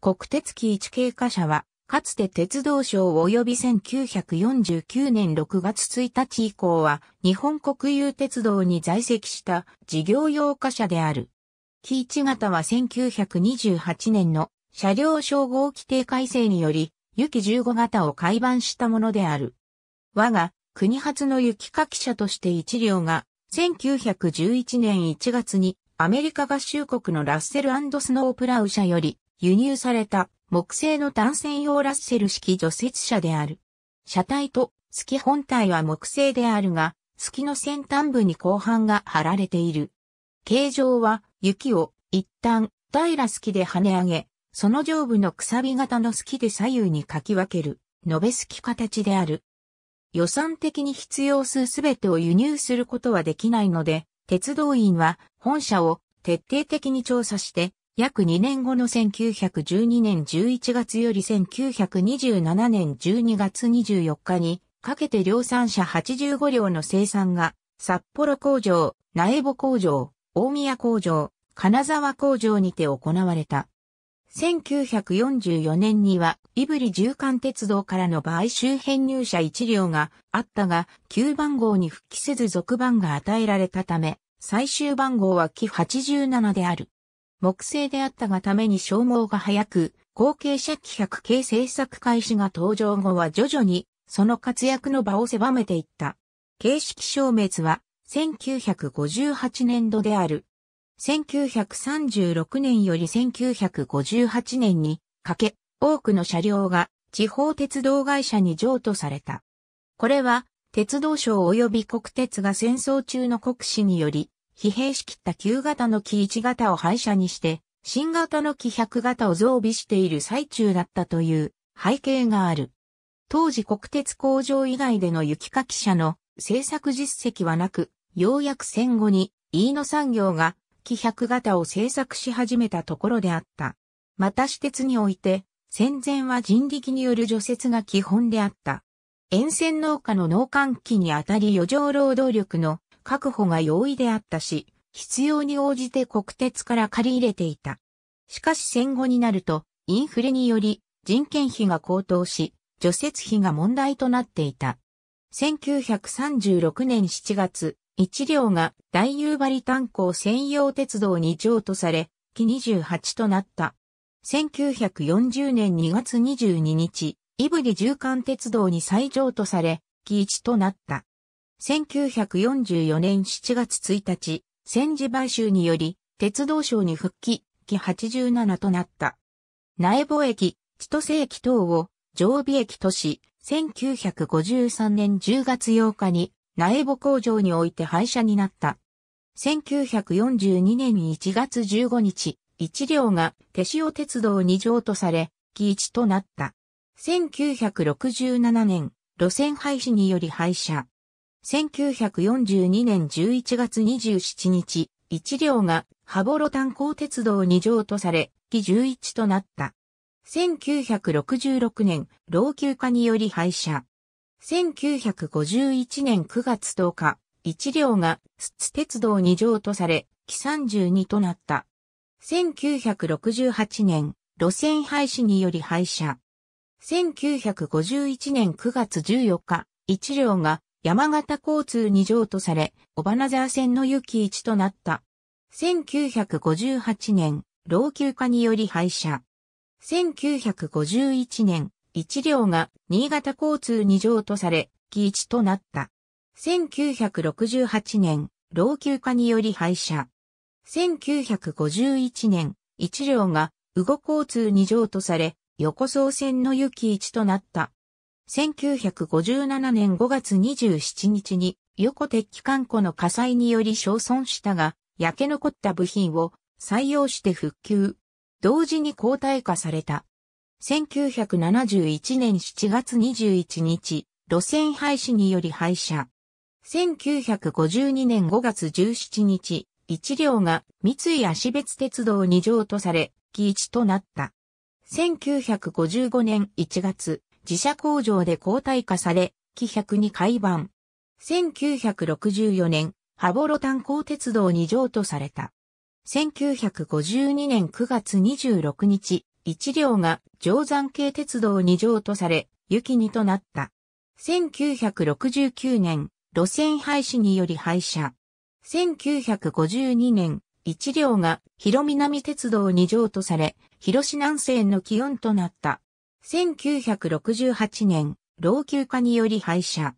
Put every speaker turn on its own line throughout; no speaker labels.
国鉄機一系貨社は、かつて鉄道省及び1949年6月1日以降は、日本国有鉄道に在籍した事業用貨車である。機一型は1928年の車両称号規定改正により、雪15型を改版したものである。我が国発の雪かき車として一両が、1911年1月にアメリカ合衆国のラッセルスノープラウ社より輸入された木製の単線用ラッセル式除雪車である。車体と月本体は木製であるが、月の先端部に後半が貼られている。形状は雪を一旦平スキで跳ね上げ、その上部のくさび型の月で左右にかき分ける、延べス形である。予算的に必要数すべてを輸入することはできないので、鉄道員は本社を徹底的に調査して約2年後の1912年11月より1927年12月24日にかけて量産車85両の生産が札幌工場、苗穂工場、大宮工場、金沢工場にて行われた。1944年には、胆振縦貫鉄道からの買収編入車1両があったが、9番号に復帰せず続番が与えられたため、最終番号は木87である。木製であったがために消耗が早く、後継者規百系製作開始が登場後は徐々にその活躍の場を狭めていった。形式消滅は1958年度である。1936年より1958年にかけ、多くの車両が地方鉄道会社に譲渡された。これは、鉄道省及び国鉄が戦争中の国史により、疲弊しきった旧型の機1型を廃車にして、新型の機100型を増備している最中だったという背景がある。当時国鉄工場以外での雪かき車の製作実績はなく、ようやく戦後に飯野産業が機100型を製作し始めたところであった。また私鉄において、戦前は人力による除雪が基本であった。沿線農家の農閑期にあたり余剰労働力の確保が容易であったし、必要に応じて国鉄から借り入れていた。しかし戦後になると、インフレにより人件費が高騰し、除雪費が問題となっていた。1936年7月、一両が大夕張炭鉱専用鉄道に譲渡され、期28となった。1940年2月22日、イブリ縦貫鉄道に再譲渡され、木1となった。1944年7月1日、戦時買収により、鉄道省に復帰、期87となった。苗穂駅、千歳駅等を常備駅とし、1953年10月8日に苗穂工場において廃車になった。1942年1月15日、一両が手塩鉄道二条とされ、期一となった。1967年、路線廃止により廃車。1942年11月27日、一両が羽幌炭鉱鉄道二条とされ、木11となった。1966年、老朽化により廃車。1951年9月10日、一両がスツ鉄道二条とされ、木32となった。1968年、路線廃止により廃車。1951年9月14日、一両が山形交通二条とされ、オバナザー線の行き一となった。1958年、老朽化により廃車。1951年、一両が新潟交通二条とされ、基一となった。1968年、老朽化により廃車。1951年、一両が、宇後交通二条とされ、横総線の行き一となった。1957年5月27日に横鉄器関庫の火災により焼損したが、焼け残った部品を採用して復旧。同時に交代化された。1971年7月21日、路線廃止により廃車。1952年5月17日、一両が三井足別鉄道に譲とされ、基一となった。1955年1月、自社工場で交代化され、機100に改版。1964年、羽幌炭鉱鉄道に譲渡された。1952年9月26日、一両が定山系鉄道に譲渡され、雪にとなった。1969年、路線廃止により廃車。1952年、一両が広南鉄道に譲渡され、広市南線の気温となった。1968年、老朽化により廃車。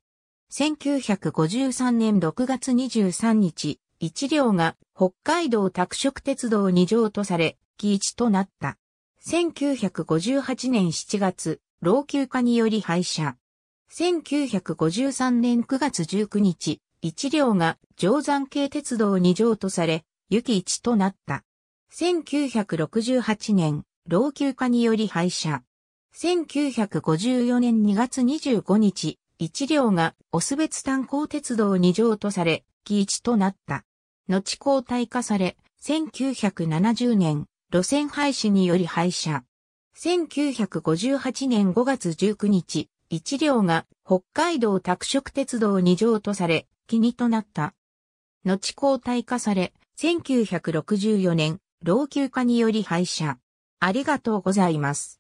1953年6月23日、一両が北海道拓殖鉄道二乗とされ、基地となった。1958年7月、老朽化により廃車。1953年9月19日、一両が定山系鉄道二乗とされ、雪きとなった。1968年、老朽化により廃車。1954年2月25日、一両がオスベツ炭鉱鉄道に譲渡され、基一となった。後交代化され、1970年、路線廃止により廃車。1958年5月19日、一両が北海道拓殖鉄道に譲渡され、木にとなった。後交代化され、1964年、老朽化により廃車。ありがとうございます。